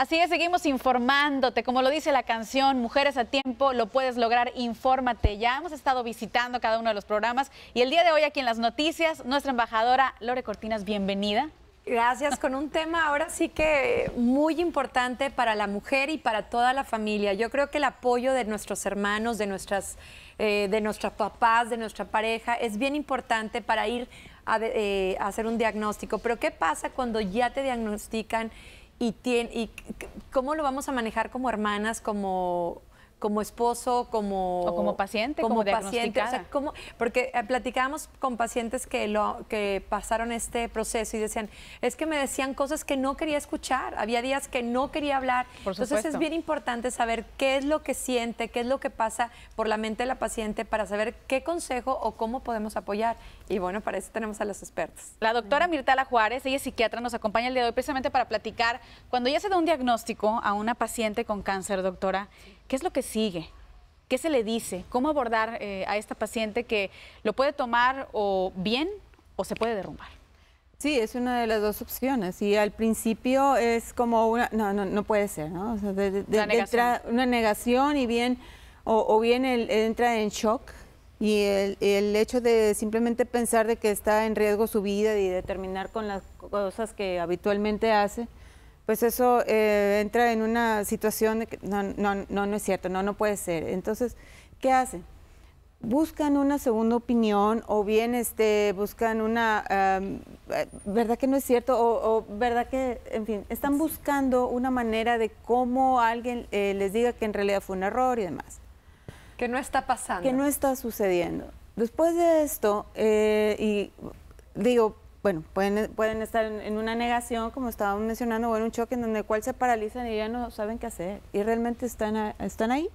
Así que seguimos informándote. Como lo dice la canción, Mujeres a Tiempo, lo puedes lograr, infórmate. Ya hemos estado visitando cada uno de los programas y el día de hoy aquí en las noticias, nuestra embajadora Lore Cortinas, bienvenida. Gracias, con un tema ahora sí que muy importante para la mujer y para toda la familia. Yo creo que el apoyo de nuestros hermanos, de, nuestras, eh, de nuestros papás, de nuestra pareja, es bien importante para ir a eh, hacer un diagnóstico. Pero ¿qué pasa cuando ya te diagnostican? y, y cómo lo vamos a manejar como hermanas, como como esposo, como... como paciente, como, diagnosticada. paciente. como, porque eh, platicábamos con pacientes que, lo, que pasaron este proceso y decían, es que me decían cosas que no quería escuchar, había días que no quería hablar. Entonces es bien importante saber qué es lo que siente, qué es lo que pasa por la mente de la paciente para saber qué consejo o cómo podemos apoyar. Y bueno, para eso tenemos a las expertos. La doctora Mirtala Juárez, ella es psiquiatra, nos acompaña el día de hoy precisamente para platicar cuando ya se da un diagnóstico a una paciente con cáncer, doctora. ¿Qué es lo que sigue? ¿Qué se le dice? ¿Cómo abordar eh, a esta paciente que lo puede tomar o bien o se puede derrumbar? Sí, es una de las dos opciones. Y al principio es como una... No, no, puede ser, ¿no? una, negación. y bien... O, bien entra en shock y el, hecho de simplemente pensar de que está en riesgo su vida y de terminar con las cosas que habitualmente hace, pues eso eh, entra en una situación de que no, no, no, es cierto, no, no puede ser. Entonces, ¿qué hacen? buscan una segunda opinión o bien este, buscan una, eh, ¿verdad que no es cierto? O, ¿verdad que, en fin, están buscando una manera de cómo alguien eh, les diga que en realidad fue un error y demás? Que no está pasando. Que no está sucediendo. Después de esto, y digo, bueno, pueden, pueden estar en, una negación, como estábamos mencionando, o en un choque en donde cual se paralizan y ya no saben qué hacer y realmente están, están ahí.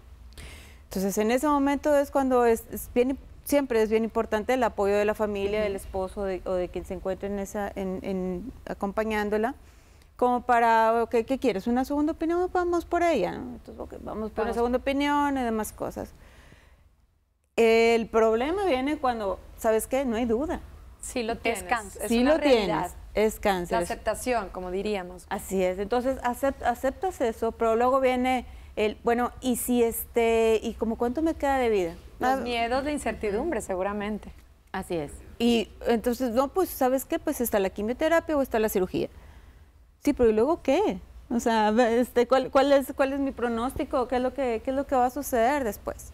Entonces, en ese momento es cuando es, bien, siempre es bien importante el apoyo de la familia, del esposo o de quien se encuentre en esa, en, acompañándola, como para, ok, ¿qué quieres? ¿Una segunda opinión? Pues vamos por ella, Entonces, vamos por una segunda opinión y demás cosas. El problema viene cuando, ¿sabes qué? No hay duda. Sí lo tienes. Es cáncer. es una lo tienes. Es cáncer. La aceptación, como diríamos. Así es. Entonces aceptas eso, pero luego viene el, bueno, y si este, y como cuánto me queda de vida. Los ah, miedos, la incertidumbre, seguramente. Así es. Y entonces, no, pues, ¿sabes qué? Pues está la quimioterapia o está la cirugía. Sí, pero ¿y luego qué? O sea, este, ¿cuál, cuál, es, ¿cuál es mi pronóstico? ¿Qué es, lo que, ¿Qué es lo que va a suceder después?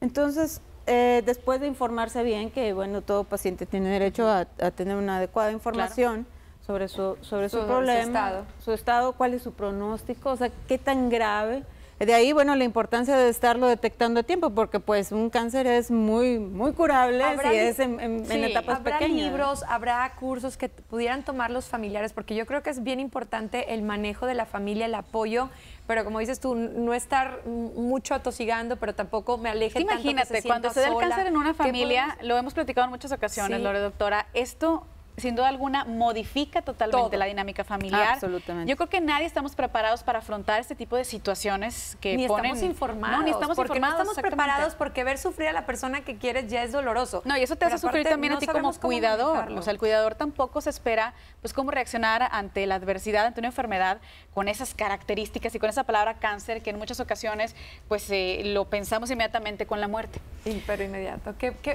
Entonces, eh, después de informarse bien, que bueno, todo paciente tiene derecho a, tener una adecuada información sobre su, su problema, su estado. su estado, cuál es su pronóstico, o sea, qué tan grave de ahí, bueno, la importancia de estarlo detectando a tiempo, porque pues un cáncer es muy, muy curable si es en, en, etapas ¿habrá pequeñas. ¿Habrá libros, habrá cursos que pudieran tomar los familiares? Porque yo creo que es bien importante el manejo de la familia, el apoyo pero como dices tú, no estar mucho atosigando, pero tampoco me aleje Imagínate, la que se cuando se da el cáncer en una familia, lo hemos platicado en muchas ocasiones, Lore doctora, esto sin duda alguna modifica totalmente la dinámica familiar. Absolutamente. Yo creo que nadie estamos preparados para afrontar este tipo de situaciones que ni estamos informados. No, ni estamos informados, No estamos preparados porque ver sufrir a la persona que quieres ya es doloroso. No, y eso te hace sufrir también a ti como cuidador. O sea, el cuidador tampoco se espera pues cómo reaccionar ante la adversidad, ante una enfermedad con esas características y con esa palabra cáncer que en muchas ocasiones pues eh, lo pensamos inmediatamente con la muerte. Sí, pero inmediato.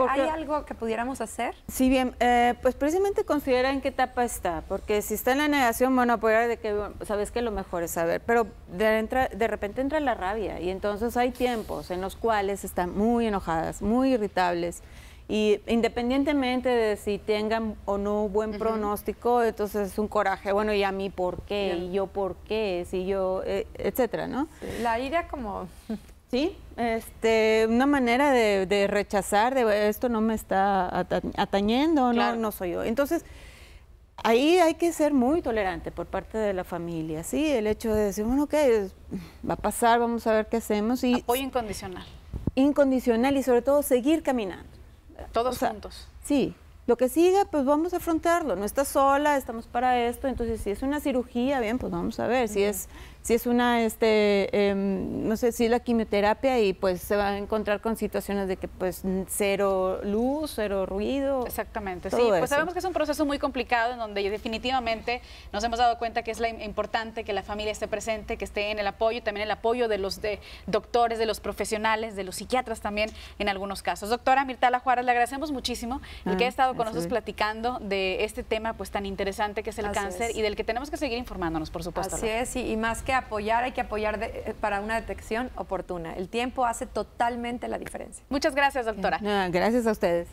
¿Hay algo que pudiéramos hacer? Sí, bien, eh, pues precisamente considera en qué etapa está, porque si está en la negación, bueno, pues de que sabes que lo mejor es saber, pero de, entra, de repente entra la rabia y entonces hay tiempos en los cuales están muy enojadas, muy irritables. Y independientemente de si tengan o no buen pronóstico, entonces es un coraje, bueno, y a mí por qué, y yo por qué, si yo, eh, etcétera, ¿no? La ira como Sí, este, una manera de, rechazar, de esto no me está atañendo, no, no soy yo. Entonces, ahí hay que ser muy tolerante por parte de la familia, ¿sí? El hecho de decir, bueno, ok, va a pasar, vamos a ver qué hacemos. Y Apoyo incondicional. Incondicional y sobre todo seguir caminando. Todos juntos. Sí, lo que siga, pues vamos a afrontarlo. No estás sola, estamos para esto. Entonces, si es una cirugía, bien, pues vamos a ver. Si es, si es una, este, em, no sé, si la quimioterapia y pues se va a encontrar con situaciones de que pues cero luz, cero ruido. Exactamente, sí. Pues sabemos que es un proceso muy complicado en donde definitivamente nos hemos dado cuenta que es la, importante que la familia esté presente, que esté en el apoyo, también el apoyo de los de doctores, de los profesionales, de los psiquiatras también en algunos casos. Doctora Mirtala Juárez, le agradecemos muchísimo el ah, que ha estado con nosotros platicando de este tema pues tan interesante que es el cáncer y del que tenemos que seguir informándonos, por supuesto. Así es, y, más que apoyar, hay que apoyar eh, para una detección oportuna. El tiempo hace totalmente la diferencia. Muchas gracias, doctora. gracias a ustedes.